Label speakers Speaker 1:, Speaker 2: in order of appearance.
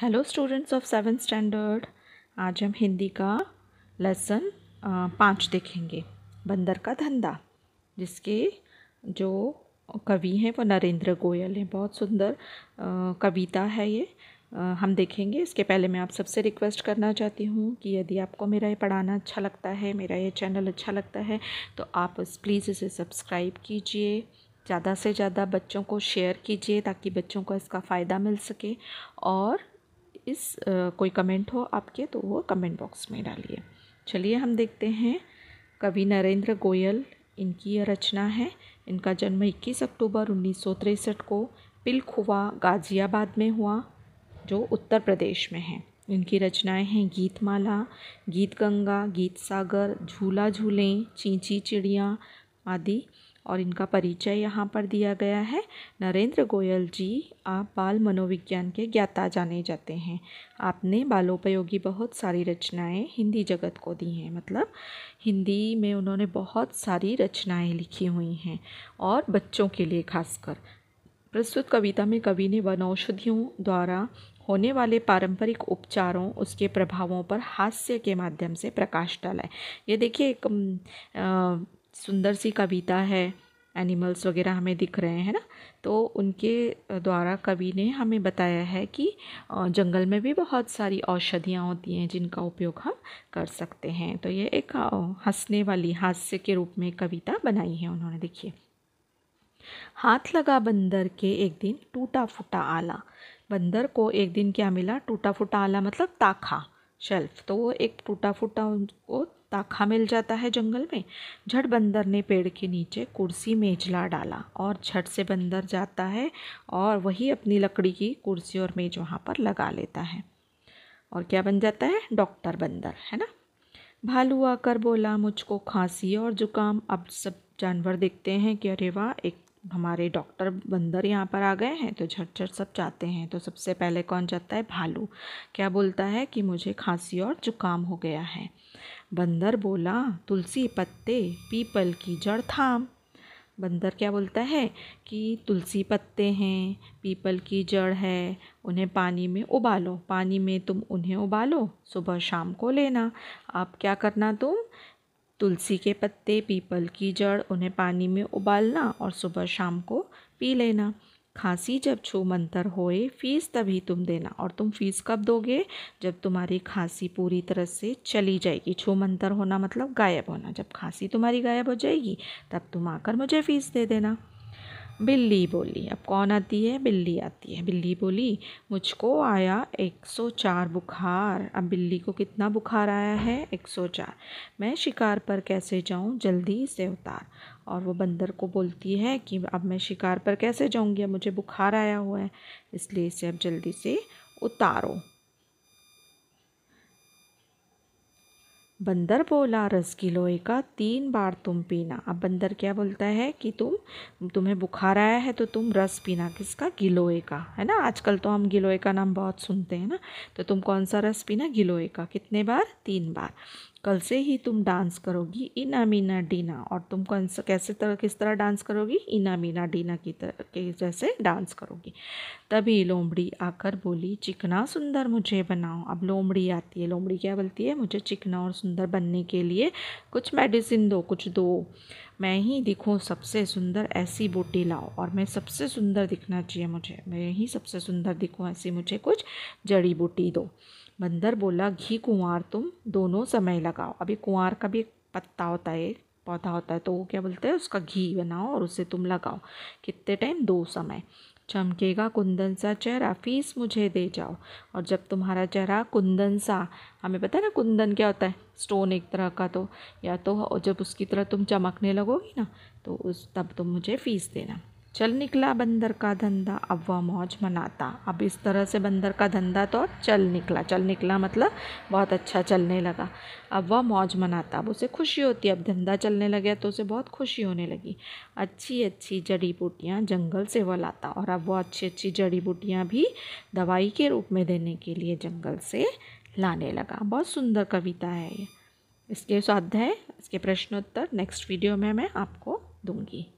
Speaker 1: hello students of seven standard आज हम हिंदी का लेसन पाँच देखेंगे बंदर का धंधा जिसके जो कवि हैं वो नरेंद्र गोयल हैं बहुत सुंदर कविता है ये हम देखेंगे इसके पहले मैं आप सबसे रिक्वेस्ट करना चाहती हूँ कि यदि आपको मेरा ये पढ़ाना अच्छा लगता है मेरा ये चैनल अच्छा लगता है तो आप इस प्लीज़ इसे सब्सक्राइब कीजिए ज़्यादा से ज़्यादा बच्चों को शेयर कीजिए ताकि बच्चों को इसका फ़ायदा मिल सके और इस कोई कमेंट हो आपके तो वो कमेंट बॉक्स में डालिए चलिए हम देखते हैं कवि नरेंद्र गोयल इनकी यह रचना है इनका जन्म 21 अक्टूबर उन्नीस को पिलखुवा गाज़ियाबाद में हुआ जो उत्तर प्रदेश में है इनकी रचनाएं हैं गीतमाला गीत गंगा गीत सागर झूला झूलें चींची चिड़िया आदि और इनका परिचय यहाँ पर दिया गया है नरेंद्र गोयल जी आप बाल मनोविज्ञान के ज्ञाता जाने जाते हैं आपने बालोपयोगी बहुत सारी रचनाएं हिंदी जगत को दी हैं मतलब हिंदी में उन्होंने बहुत सारी रचनाएं लिखी हुई हैं और बच्चों के लिए खासकर प्रस्तुत कविता में कवि ने वन औषधियों द्वारा होने वाले पारंपरिक उपचारों उसके प्रभावों पर हास्य के माध्यम से प्रकाश डाला है ये देखिए एक सुंदर सी कविता है एनिमल्स वगैरह हमें दिख रहे हैं ना तो उनके द्वारा कवि ने हमें बताया है कि जंगल में भी बहुत सारी औषधियाँ होती हैं जिनका उपयोग हम कर सकते हैं तो ये एक हंसने वाली हास्य के रूप में कविता बनाई है उन्होंने देखिए हाथ लगा बंदर के एक दिन टूटा फूटा आला बंदर को एक दिन क्या मिला टूटा फूटा आला मतलब ताखा शेल्फ तो वो एक टूटा फूटा उनको ताखा मिल जाता है जंगल में झट बंदर ने पेड़ के नीचे कुर्सी मेजला डाला और झट से बंदर जाता है और वही अपनी लकड़ी की कुर्सी और मेज वहाँ पर लगा लेता है और क्या बन जाता है डॉक्टर बंदर है ना भालू आकर बोला मुझको खांसी और जुकाम अब सब जानवर देखते हैं कि अरे वाह एक हमारे डॉक्टर बंदर यहाँ पर आ गए हैं तो झट झट सब जाते हैं तो सबसे पहले कौन जाता है भालू क्या बोलता है कि मुझे खांसी और जुकाम हो गया है बंदर बोला तुलसी पत्ते पीपल की जड़ थाम बंदर क्या बोलता है कि तुलसी पत्ते हैं पीपल की जड़ है उन्हें पानी में उबालो पानी में तुम उन्हें उबालो सुबह शाम को लेना अब क्या करना तुम तुलसी के पत्ते पीपल की जड़ उन्हें पानी में उबालना और सुबह शाम को पी लेना खांसी जब छू मंतर होए फीस तभी तुम देना और तुम फीस कब दोगे जब तुम्हारी खांसी पूरी तरह से चली जाएगी छू मंतर होना मतलब गायब होना जब खांसी तुम्हारी गायब हो जाएगी तब तुम आकर मुझे फीस दे देना बिल्ली बोली अब कौन आती है बिल्ली आती है बिल्ली बोली मुझको आया 104 बुखार अब बिल्ली को कितना बुखार आया है 104 मैं शिकार पर कैसे जाऊँ जल्दी से उतार और वो बंदर को बोलती है कि अब मैं शिकार पर कैसे जाऊँगी अब मुझे बुखार आया हुआ है इसलिए इसे अब जल्दी से उतारो बंदर बोला रस गिलोय का तीन बार तुम पीना अब बंदर क्या बोलता है कि तुम तुम्हें बुखार आया है तो तुम रस पीना किसका गिलोय का है ना आजकल तो हम गिलोय का नाम बहुत सुनते हैं ना तो तुम कौन सा रस पीना गिलोय का कितने बार तीन बार कल से ही तुम डांस करोगी इना मीना डीना और तुम कौन सा कैसे तरह किस तरह डांस करोगी इना मीना डीना की तरह के जैसे डांस करोगी तभी लोमड़ी आकर बोली चिकना सुंदर मुझे बनाओ अब लोमड़ी आती है लोमड़ी क्या बोलती है मुझे चिकना और सुंदर बनने के लिए कुछ मेडिसिन दो कुछ दो मैं ही दिखूँ सबसे सुंदर ऐसी बूटी लाओ और मैं सबसे सुंदर दिखना चाहिए मुझे मैं ही सबसे सुंदर दिखूँ ऐसी मुझे कुछ जड़ी बूटी दो बंदर बोला घी कुंवार तुम दोनों समय लगाओ अभी कुंवार का भी एक पत्ता होता है एक पौधा होता है तो वो क्या बोलते हैं उसका घी बनाओ और उसे तुम लगाओ कितने टाइम दो समय चमकेगा कुंदन सा चेहरा फीस मुझे दे जाओ और जब तुम्हारा चेहरा कुंदन सा हमें पता है ना कुंदन क्या होता है स्टोन एक तरह का तो या तो जब उसकी तरह तुम चमकने लगोगी ना तो उस तब तुम मुझे फीस देना चल निकला बंदर का धंधा अब वह मौज मनाता अब इस तरह से बंदर का धंधा तो चल निकला चल निकला मतलब बहुत अच्छा चलने लगा अब वह मौज मनाता अब उसे खुशी होती अब धंधा चलने लगे तो उसे बहुत खुशी होने लगी अच्छी अच्छी जड़ी बूटियाँ जंगल से वह लाता और अब वह अच्छी अच्छी जड़ी बूटियाँ भी दवाई के रूप में देने के लिए जंगल से लाने लगा बहुत सुंदर कविता है ये इसके स्वाध्याय इसके प्रश्नोत्तर नेक्स्ट वीडियो में मैं आपको दूंगी